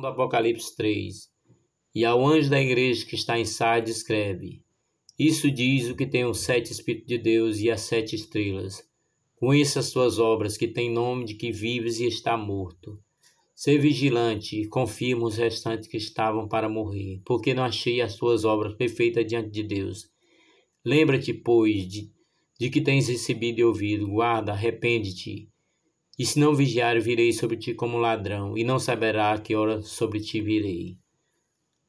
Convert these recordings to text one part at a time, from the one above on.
do Apocalipse 3. E ao anjo da igreja que está em Sardes escreve: Isso diz o que tem os sete Espíritos de Deus e as sete estrelas. Conheça as tuas obras, que tem nome de que vives e está morto. Sê vigilante e confirma os restantes que estavam para morrer, porque não achei as tuas obras perfeitas diante de Deus. Lembra-te, pois, de, de que tens recebido e ouvido, guarda, arrepende-te. E se não vigiar, virei sobre ti como ladrão, e não saberá a que hora sobre ti virei.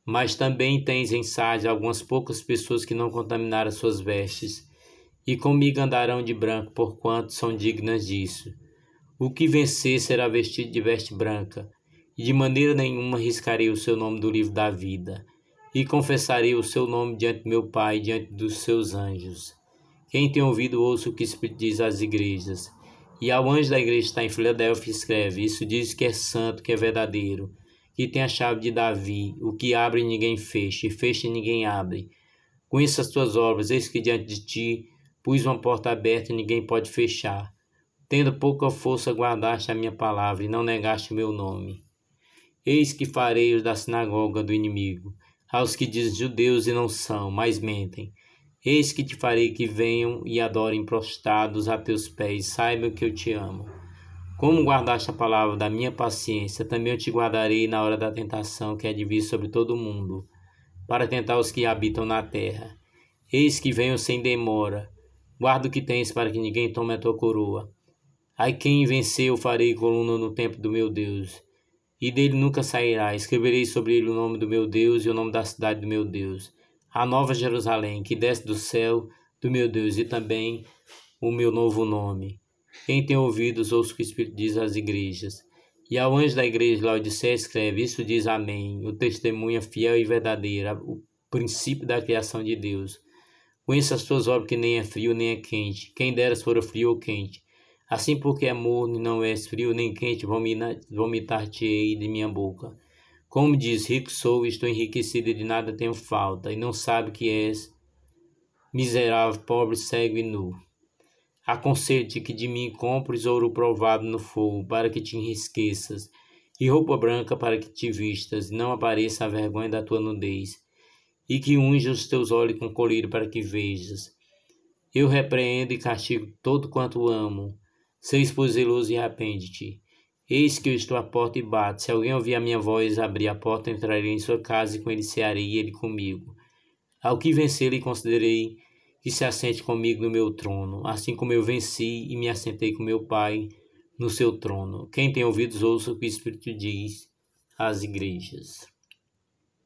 Mas também tens em Sardes algumas poucas pessoas que não contaminaram suas vestes, e comigo andarão de branco, porquanto são dignas disso. O que vencer será vestido de veste branca, e de maneira nenhuma riscarei o seu nome do livro da vida, e confessarei o seu nome diante do meu Pai e diante dos seus anjos. Quem tem ouvido, ouça o que Espírito diz às igrejas. E ao anjo da igreja que está em Filadélfia escreve: Isso diz que é santo, que é verdadeiro, que tem a chave de Davi, o que abre ninguém fecha, e fecha ninguém abre. Conheça as tuas obras, eis que diante de ti pus uma porta aberta e ninguém pode fechar. Tendo pouca força, guardaste a minha palavra e não negaste o meu nome. Eis que farei os da sinagoga do inimigo, aos que dizem judeus e não são, mas mentem Eis que te farei que venham e adorem prostrados a teus pés, saibam que eu te amo. Como guardaste a palavra da minha paciência, também eu te guardarei na hora da tentação que é de vir sobre todo o mundo, para tentar os que habitam na terra. Eis que venho sem demora. Guarda o que tens para que ninguém tome a tua coroa. Ai quem vencer eu farei coluna no templo do meu Deus, e dele nunca sairá. Escreverei sobre ele o nome do meu Deus e o nome da cidade do meu Deus a nova Jerusalém que desce do céu do meu Deus e também o meu novo nome. Quem tem ouvidos, ouça o que o Espírito diz às igrejas. E ao anjo da igreja Laodiceia escreve: Isso diz Amém, o testemunha é fiel e verdadeira, o princípio da criação de Deus. Conheça as tuas obras que nem é frio nem é quente. Quem dera se for frio ou quente. Assim porque é morno e não és frio nem quente, vomitar-te-ei de minha boca. Como diz, rico sou, estou enriquecido e de nada tenho falta, e não sabe que és miserável, pobre, cego e nu. Aconselho-te que de mim compres ouro provado no fogo, para que te enriqueças, e roupa branca para que te vistas, e não apareça a vergonha da tua nudez, e que unja os teus olhos com colírio para que vejas. Eu repreendo e castigo todo quanto amo. Seis pois e arrepende-te. Eis que eu estou à porta e bato. Se alguém ouvir a minha voz abrir a porta, entrarei em sua casa e com ele cearei e ele comigo. Ao que vencer, lhe considerei que se assente comigo no meu trono, assim como eu venci e me assentei com meu Pai no seu trono. Quem tem ouvidos, ouça o que o Espírito diz às igrejas.